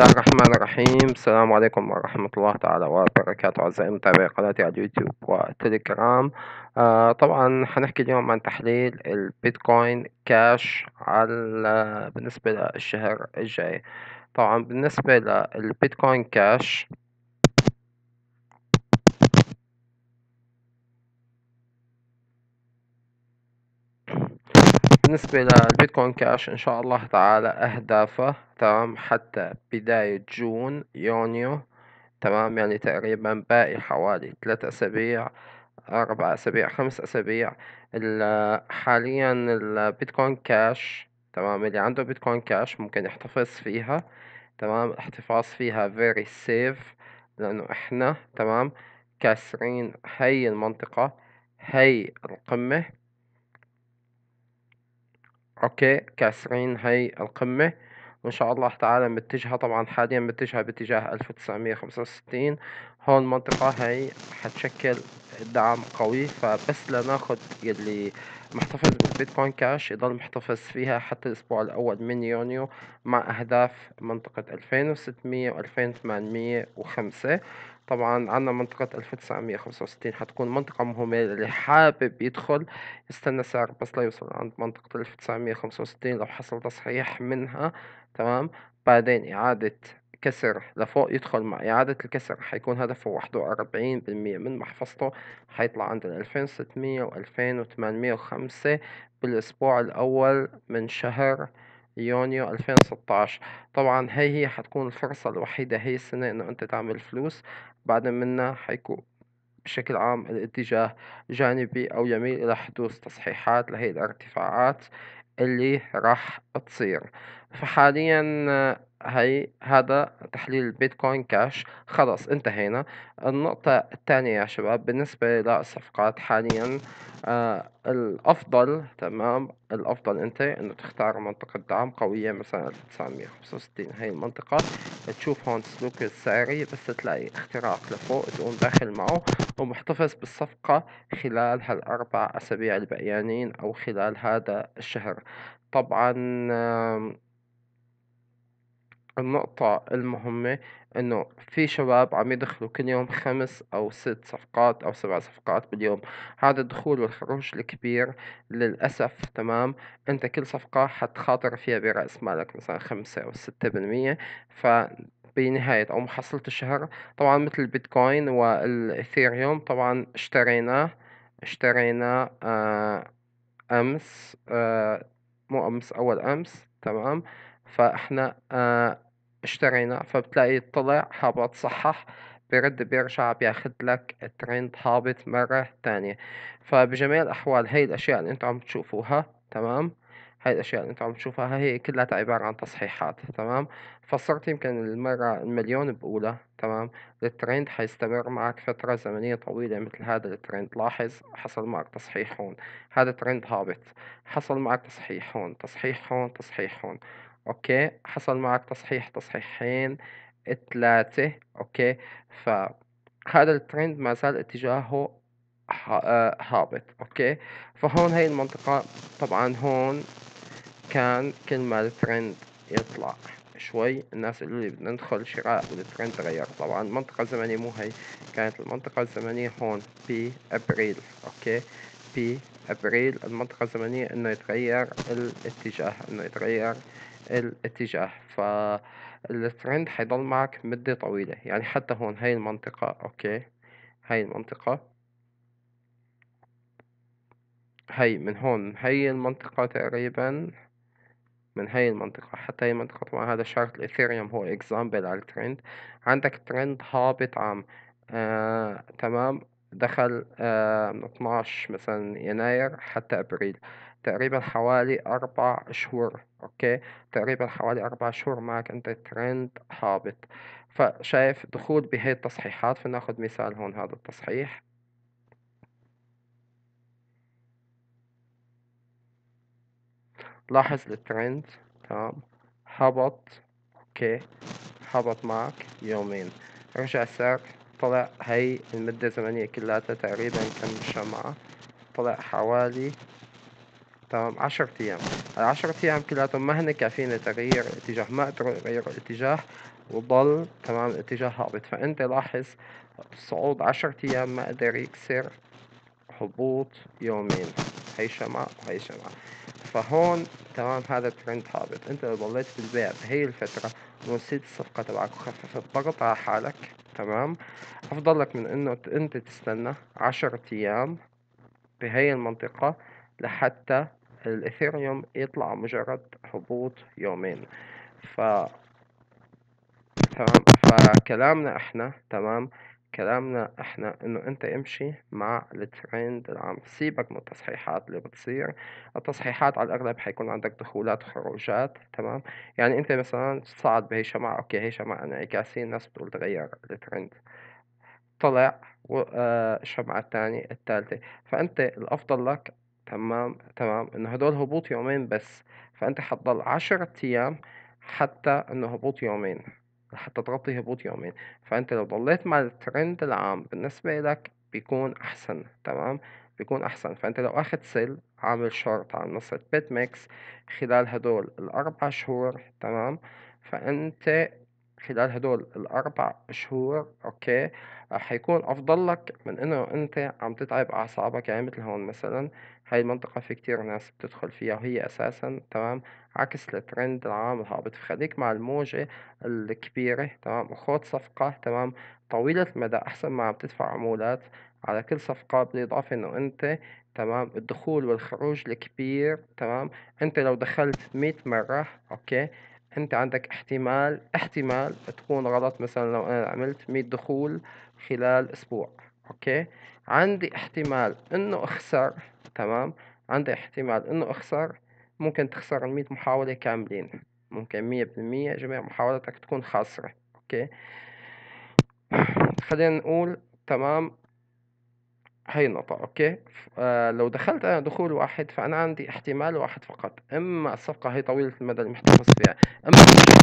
الله الرحمن الرحيم السلام عليكم ورحمة الله تعالى وبركاته أعزائي متابعي قناتي على اليوتيوب وتليجرام آه طبعا هنحكي اليوم عن تحليل البيتكوين كاش على بالنسبة للشهر الجاي طبعا بالنسبة للبيتكوين كاش بالنسبة للبيتكوين كاش إن شاء الله تعالى أهدافه تمام حتى بداية جون يونيو تمام يعني تقريبا باقي حوالي ثلاثة أسابيع أربع أسابيع خمس أسابيع حاليا البيتكوين كاش تمام اللي عنده بيتكوين كاش ممكن يحتفظ فيها تمام احتفاظ فيها very safe لأنه إحنا تمام كاسرين هاي المنطقة هاي القمة اوكي كاسرين هاي القمة وان شاء الله تعالى متجهة طبعا حاليا متجهة باتجاه الف وتسعمية خمسة وستين هون المنطقة هاي حتشكل دعم قوي فبس لناخد يلي محتفظ بالبيتكوين كاش يضل محتفظ فيها حتى الأسبوع الأول من يونيو مع أهداف منطقة ألفين وستمية وألفين وثمانمية وخمسة طبعا عندنا منطقة 1965 حتكون منطقة مهمة اللي حابب يدخل يستنى سعر بس لا يوصل عند منطقة 1965 لو حصل تصحيح منها تمام بعدين إعادة كسر لفوق يدخل مع إعادة الكسر حيكون هدفه واحد وأربعين بالمية من محفظته حيطلع عند الألفين ستمية وألفين وثمانمية وخمسة بالأسبوع الأول من شهر يونيو 2016 طبعا هاي هي حتكون الفرصة الوحيدة هاي السنة انه انت تعمل فلوس بعد منها حيكون بشكل عام الاتجاه جانبي او يميل الى حدوث تصحيحات لهي الارتفاعات اللي راح تصير فحاليا هي هذا تحليل بيتكوين كاش خلاص انتهينا النقطة الثانية يا شباب بالنسبة للصفقات حاليا آه الأفضل تمام الأفضل أنت إنه تختار منطقة دعم قوية مثلا 1965 هاي المنطقة تشوف هون سلوك السعري بس تلاقي اختراق لفوق تقوم داخل معه ومحتفظ بالصفقة خلال هالأربع أسابيع البقيانين أو خلال هذا الشهر طبعا آه النقطة المهمة انه في شباب عم يدخلوا كل يوم خمس او ست صفقات او سبع صفقات باليوم هذا الدخول والخروج الكبير للأسف تمام انت كل صفقة حتخاطر فيها برأس مالك مثلا خمسة او ستة بالمية ف بنهاية أو محصلة الشهر طبعا مثل البيتكوين والإثيريوم طبعا اشتريناه اشتريناه آه، أمس آه، مو أمس أول أمس تمام فاحنا آه، اشترينا فبتلاقي طلع هبط صحح برد بيرجع بياخد لك الترند هابط مرة تانية فبجميع الأحوال هاي الأشياء اللي انتم عم تشوفوها تمام هاي الأشياء اللي انتم عم تشوفوها هي كلها عبارة عن تصحيحات تمام فصرت يمكن المرة المليون بأولى تمام الترند حيستمر معك فترة زمنية طويلة مثل هذا الترند لاحظ حصل معك تصحيح هون هذا ترند هابط حصل معك تصحيح هون تصحيح هون تصحيح هون اوكي حصل معك تصحيح تصحيحين ثلاثة اوكي فهذا الترند ما زال اتجاهه آه، هابط اوكي فهون هاي المنطقة طبعا هون كان كل ما الترند يطلع شوي الناس قالوا لي بدنا ندخل شراء والترند تغير طبعا المنطقة الزمنية مو هي كانت المنطقة الزمنية هون ابريل اوكي ابريل المنطقة الزمنية انه يتغير الاتجاه انه يتغير الاتجاه فالترند حيضل معك مدة طويلة يعني حتى هون هاي المنطقة اوكي هاي المنطقة هاي من هون هاي المنطقة تقريبا من هاي المنطقة حتى هاي المنطقة طبعا هذا شارت الإثيريوم هو إكزامبل على الترند عندك ترند هابط عام آه، تمام دخل آه من 12 مثلا يناير حتى أبريل تقريبا حوالي أربع شهور أوكي تقريبا حوالي أربع شهور معك أنت ترند هابط فشايف دخول بهي التصحيحات فناخد مثال هون هذا التصحيح لاحظ الترند تمام هبط اوكي هبط معك يومين رجع سعر طلع هاي المدة الزمنية كلها تقريبا كم شمعة طلع حوالي تمام 10 ايام ال 10 ايام كلياتهم ما هن كافيين لتغيير الاتجاه ما قدروا يغيروا الاتجاه وضل تمام الاتجاه هابط فانت لاحظ صعود 10 ايام ما قدر يكسر هبوط يومين هي شمع وهي شمع فهون تمام هذا الترند هابط انت لو ضليت بالبيع بهي الفترة ونسيت الصفقة تبعك وخففت الضغط على حالك تمام افضل لك من انه انت تستنى عشرة ايام بهي المنطقة لحتى الاثيريوم يطلع مجرد هبوط يومين ف تمام فكلامنا احنا تمام كلامنا احنا انه انت امشي مع الترند العام سيبك من التصحيحات اللي بتصير التصحيحات على الاغلب حيكون عندك دخولات وخروجات تمام يعني انت مثلا صعد بهي شمعة اوكي هي شمعة انعكاسية الناس بتقول تغير الترند طلع آه، شمعة الثانية الثالثة فأنت الأفضل لك تمام تمام انه هدول هبوط يومين بس فأنت حتضل عشرة أيام حتى إنه هبوط يومين حتى تغطي هبوط يومين فأنت لو ضليت مع الترند العام بالنسبة لك بيكون أحسن تمام بيكون أحسن فأنت لو اخذ سيل عامل شورت على منصة بيت ميكس خلال هدول الأربع شهور تمام فأنت خلال هدول الأربع شهور أوكي رح يكون أفضل لك من إنه أنت عم تتعب أعصابك يعني مثل هون مثلا هاي المنطقة في كتير ناس بتدخل فيها وهي أساسا تمام عكس الترند العام الهابط فخليك مع الموجة الكبيرة تمام وخوض صفقة تمام طويلة المدى أحسن ما عم تدفع عمولات على كل صفقة بالإضافة إنه أنت تمام الدخول والخروج الكبير تمام أنت لو دخلت مية مرة أوكي انت عندك احتمال احتمال تكون غلط مثلا لو انا عملت 100 دخول خلال اسبوع اوكي عندي احتمال انه اخسر تمام عندي احتمال انه اخسر ممكن تخسر المية محاولة كاملين ممكن مية بالمية جميع محاولاتك تكون خاسرة اوكي خلينا نقول تمام النقطة اوكي آه لو دخلت انا دخول واحد فانا عندي احتمال واحد فقط اما الصفقة هي طويلة المدى اللي محتفظ فيها اما في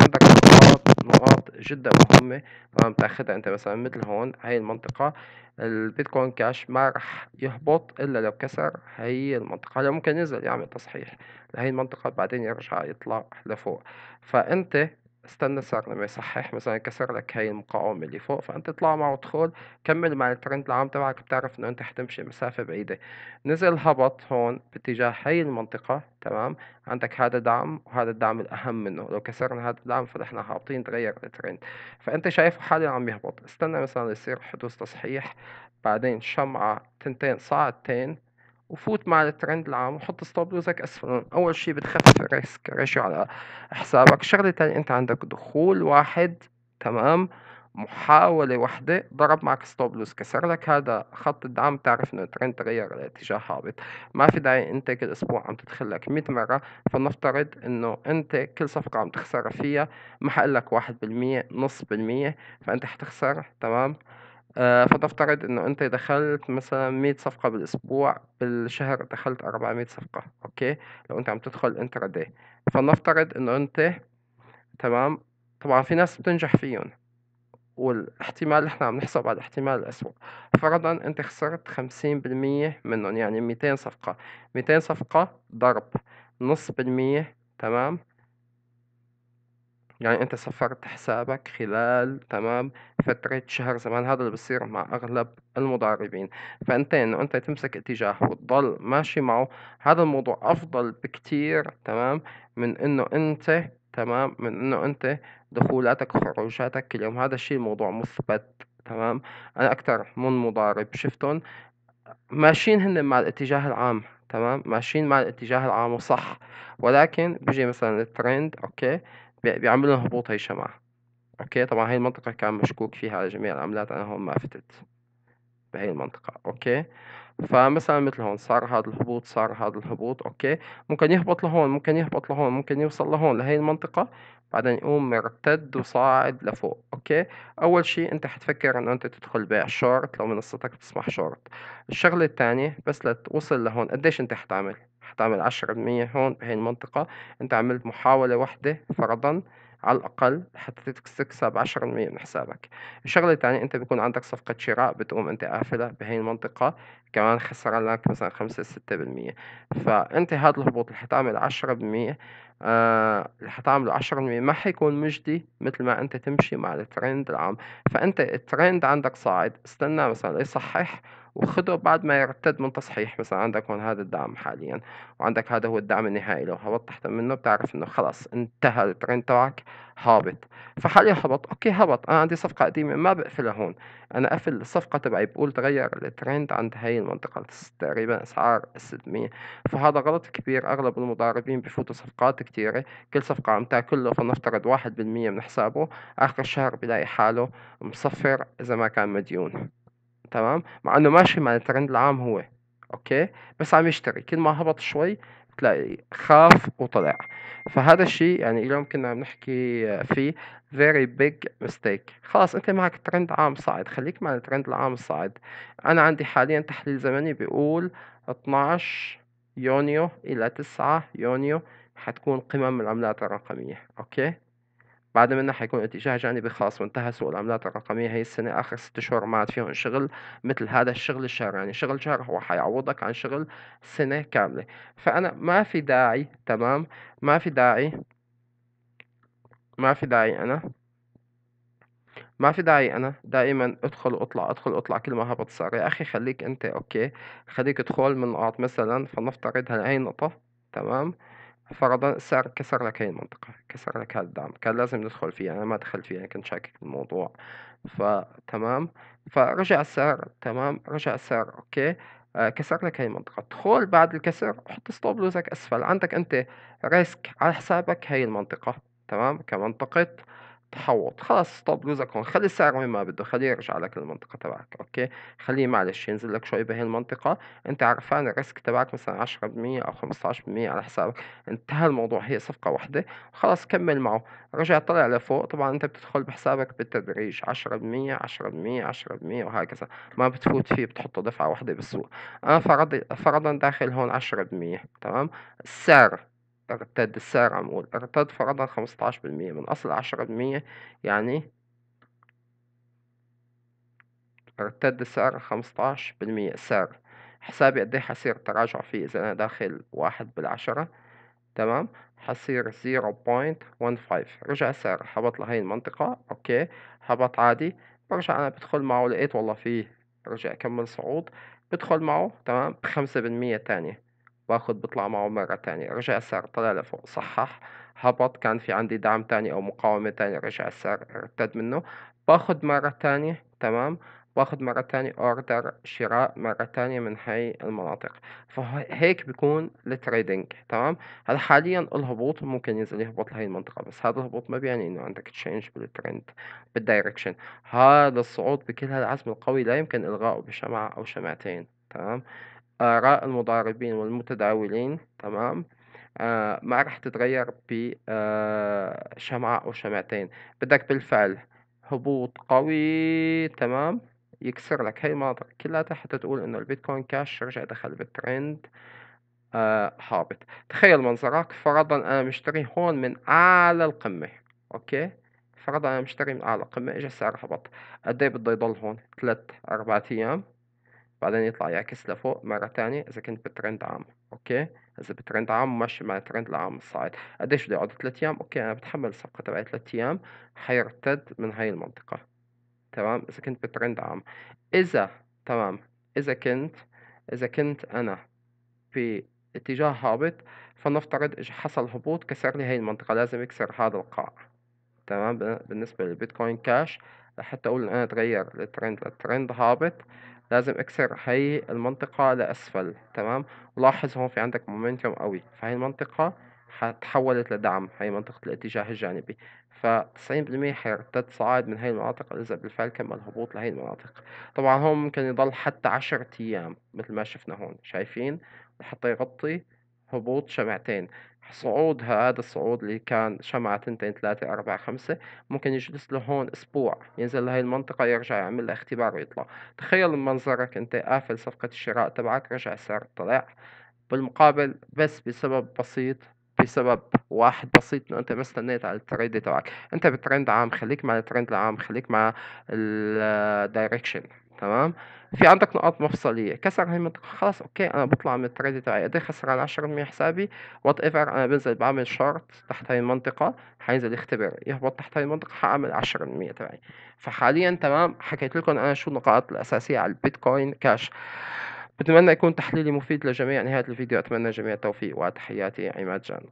عندك نقاط نقاط جدا مهمة فعم تاخدها انت مثلا مثل هون هاي المنطقة البيتكوين كاش ما راح يهبط الا لو كسر هي المنطقة هلا ممكن ينزل يعمل تصحيح لهي المنطقة بعدين يرجع يطلع لفوق فانت استنى السعر لما يصحح مثلا كسر لك هاي المقاومة اللي فوق فأنت اطلع معه دخول كمل مع الترند العام تبعك بتعرف إنه أنت حتمشي مسافة بعيدة نزل هبط هون باتجاه هاي المنطقة تمام عندك هذا دعم وهذا الدعم الأهم منه لو كسرنا هذا الدعم فنحن هابطين تغير الترند فأنت شايفه حاليا عم يهبط استنى مثلا يصير حدوث تصحيح بعدين شمعة تنتين صاعدتين وفوت مع الترند العام وحط ستوب لوزك اسفل اول شيء بتخفف الريسك ريشيو على حسابك شغله تانية انت عندك دخول واحد تمام محاولة واحدة ضرب معك ستوب لوز كسر لك هذا خط الدعم تعرف انه الترند تغير لاتجاه هابط ما في داعي انت كل اسبوع عم تدخل لك 100 مرة فلنفترض انه انت كل صفقة عم تخسر فيها ما حقلك واحد بالمية نص بالمية فانت حتخسر تمام آه، فتفترض انه انت دخلت مثلا 100 صفقة بالاسبوع بالشهر دخلت 400 صفقة اوكي لو انت عم تدخل انترا داي فلنفترض انه انت تمام طبعا في ناس بتنجح فيهم والاحتمال احنا عم نحسب على الاحتمال الأسوأ فرضا انت خسرت خمسين بالمية منهم يعني ميتين صفقة ميتين صفقة ضرب نص بالمية تمام يعني انت سفرت حسابك خلال تمام فترة شهر زمان هذا اللي بصير مع اغلب المضاربين فانت انه يعني انت تمسك اتجاه وتضل ماشي معه هذا الموضوع افضل بكتير تمام من انه انت تمام من انه انت دخولاتك وخروجاتك كل يوم هذا الشيء موضوع مثبت تمام انا اكثر من مضارب شفتهم ماشيين هن مع الاتجاه العام تمام ماشيين مع الاتجاه العام وصح ولكن بيجي مثلا الترند اوكي بيعملوا هبوط هي الشمعة اوكي طبعا هي المنطقة كان مشكوك فيها على جميع العملات انا هون ما فتت بهي المنطقة اوكي فمثلا مثل هون صار هذا الهبوط صار هذا الهبوط اوكي ممكن يهبط لهون ممكن يهبط لهون ممكن يوصل لهون لهي المنطقة بعدين يقوم مرتد وصاعد لفوق اوكي اول شيء انت حتفكر انه انت تدخل بيع شورت لو منصتك بتسمح شورت الشغلة الثانية بس لتوصل لهون قديش انت حتعمل هتعمل عشرة بالمية هون بهي المنطقة انت عملت محاولة واحدة فرضا على الأقل حتى تكسب عشرة بالمية من حسابك الشغلة الثانية أنت بيكون عندك صفقة شراء بتقوم أنت قافلها بهي المنطقة كمان خسر لك مثلا خمسة ستة بالمية فأنت هذا الهبوط اللي حتعمل عشرة بالمية آه اللي حتعمله عشرة بالمية ما حيكون مجدي مثل ما أنت تمشي مع الترند العام فأنت الترند عندك صاعد استنى مثلا يصحح وخذه بعد ما يرتد من تصحيح مثلا عندك هون هذا الدعم حاليا وعندك هذا هو الدعم النهائي لو هبطت تحت منه بتعرف انه خلاص انتهى الترند تبعك هابط فحاليا هبط اوكي هبط انا عندي صفقه قديمه ما بقفلها هون انا قفل الصفقه تبعي بقول تغير الترند عند هاي المنطقه تقريبا اسعار ال600 فهذا غلط كبير اغلب المضاربين بفوتوا صفقات كثيره كل صفقه عم تاكل له فلنفترض 1% من حسابه اخر الشهر بلاقي حاله مصفر اذا ما كان مديون تمام مع انه ماشي مع الترند العام هو اوكي بس عم يشتري كل ما هبط شوي بتلاقي خاف وطلع فهذا الشيء يعني اليوم كنا عم نحكي فيه فيري بيج ميستيك خلاص انت معك ترند عام صاعد خليك مع الترند العام الصاعد انا عندي حاليا تحليل زمني بيقول 12 يونيو الى 9 يونيو حتكون قمم العملات الرقمية اوكي بعد منها حيكون اتجاه جانبي خاص وانتهى سوق العملات الرقمية هي السنة آخر ست شهور ما عاد فيهم شغل مثل هذا الشغل الشهر يعني شغل شهر هو حيعوضك عن شغل سنة كاملة فأنا ما في داعي تمام ما في داعي ما في داعي أنا ما في داعي انا دائما ادخل واطلع ادخل واطلع كل ما هبط صار يا اخي خليك انت اوكي خليك ادخل من نقاط مثلا فلنفترض هاي النقطه نقطة تمام فرضا السعر كسر لك هاي المنطقة كسر لك هذا الدعم كان لازم ندخل فيه أنا ما دخلت فيه أنا يعني كنت شاكك الموضوع فتمام فرجع السعر تمام رجع السعر أوكي آه، كسر لك هاي المنطقة دخول بعد الكسر حط ستوب لوزك أسفل عندك أنت ريسك على حسابك هاي المنطقة تمام كمنطقة تحوط خلاص طب جوزك هون خلي السعر وين ما بده خليه يرجع لك المنطقة تبعك اوكي خليه معلش ينزل لك شوي بهي المنطقة انت عرفان الريسك تبعك مثلا 10% او 15% على حسابك انتهى الموضوع هي صفقة واحدة خلاص كمل معه رجع طلع لفوق طبعا انت بتدخل بحسابك بالتدريج 10% 10% 10%, وهكذا ما بتفوت فيه بتحطه دفعة واحدة بالسوق انا فرض فرضا داخل هون 10% تمام السعر ارتد السعر عمول ارتد فرضا خمسة عشر بالمية من أصل عشرة بالمية يعني ارتد السعر خمسة عشر بالمية السعر حسابي قد ايه حصير تراجع فيه إذا أنا داخل واحد بالعشرة تمام حصير 0.15 رجع السعر هبط لهي المنطقة أوكي هبط عادي برجع أنا بدخل معه لقيت والله فيه رجع كمل صعود بدخل معه تمام بخمسة بالمية تانية باخد بطلع معه مرة تانية رجع السعر طلع لفوق صحح هبط كان في عندي دعم تاني أو مقاومة تانية رجع السعر ارتد منه باخد مرة تانية تمام باخد مرة تانية اوردر شراء مرة تانية من هاي المناطق فهيك بيكون التريدنج تمام هل حاليا الهبوط ممكن ينزل يهبط لهي المنطقة بس هذا الهبوط ما بيعني انه عندك تشينج بالترند بالدايركشن هذا الصعود بكل هالعزم القوي لا يمكن الغائه بشمعة او شمعتين تمام آراء المضاربين والمتداولين تمام آه ما راح تتغير بشمعة آه، أو شمعتين بدك بالفعل هبوط قوي تمام يكسر لك هاي المناطق كلها حتى تقول إنه البيتكوين كاش رجع دخل بالترند آه هابط تخيل منظرك فرضا أنا مشتري هون من أعلى القمة أوكي فرضا أنا مشتري من أعلى القمة إجا السعر هبط قد إيه بده يضل هون ثلاث اربعة أيام بعدين يطلع يعكس لفوق مرة تانية إذا كنت بترند عام أوكي إذا بترند عام ماشي مع الترند العام الصاعد قديش بده يقعد ثلاث أيام أوكي أنا بتحمل الصفقة تبعي ثلاث أيام حيرتد من هاي المنطقة تمام إذا كنت بترند عام إذا تمام إذا كنت إذا كنت أنا في اتجاه هابط فلنفترض حصل هبوط كسر لي هاي المنطقة لازم يكسر هذا القاع تمام بالنسبة للبيتكوين كاش لحتى أقول إن أنا تغير الترند الترند هابط لازم اكسر هاي المنطقة لأسفل تمام ولاحظ هون في عندك مومنتوم قوي فهي المنطقة تحولت لدعم هي منطقة الاتجاه الجانبي ف 90% حيرتد صاعد من هاي المناطق إذا بالفعل كمل هبوط لهي المناطق طبعا هون ممكن يضل حتى عشرة أيام مثل ما شفنا هون شايفين لحتى يغطي هبوط شمعتين صعود هذا الصعود اللي كان شمعة تنتين ثلاثة أربعة خمسة ممكن يجلس له هون أسبوع ينزل لهي المنطقة يرجع يعمل لها اختبار ويطلع تخيل منظرك أنت قافل صفقة الشراء تبعك رجع السعر طلع بالمقابل بس بسبب بسيط بسبب واحد بسيط انه انت ما استنيت على التريد تبعك انت بترند عام خليك مع الترند العام خليك مع الدايركشن تمام في عندك نقاط مفصليه كسر هاي المنطقه خلاص اوكي انا بطلع من التريد تبعي قد على 10% حسابي وات ايفر انا بنزل بعمل شورت تحت هاي المنطقه حينزل يختبر يهبط تحت هاي المنطقه حاعمل 10% تبعي فحاليا تمام حكيت لكم انا شو النقاط الاساسيه على البيتكوين كاش بتمنى يكون تحليلي مفيد لجميع نهايه الفيديو اتمنى جميع التوفيق وتحياتي عماد جان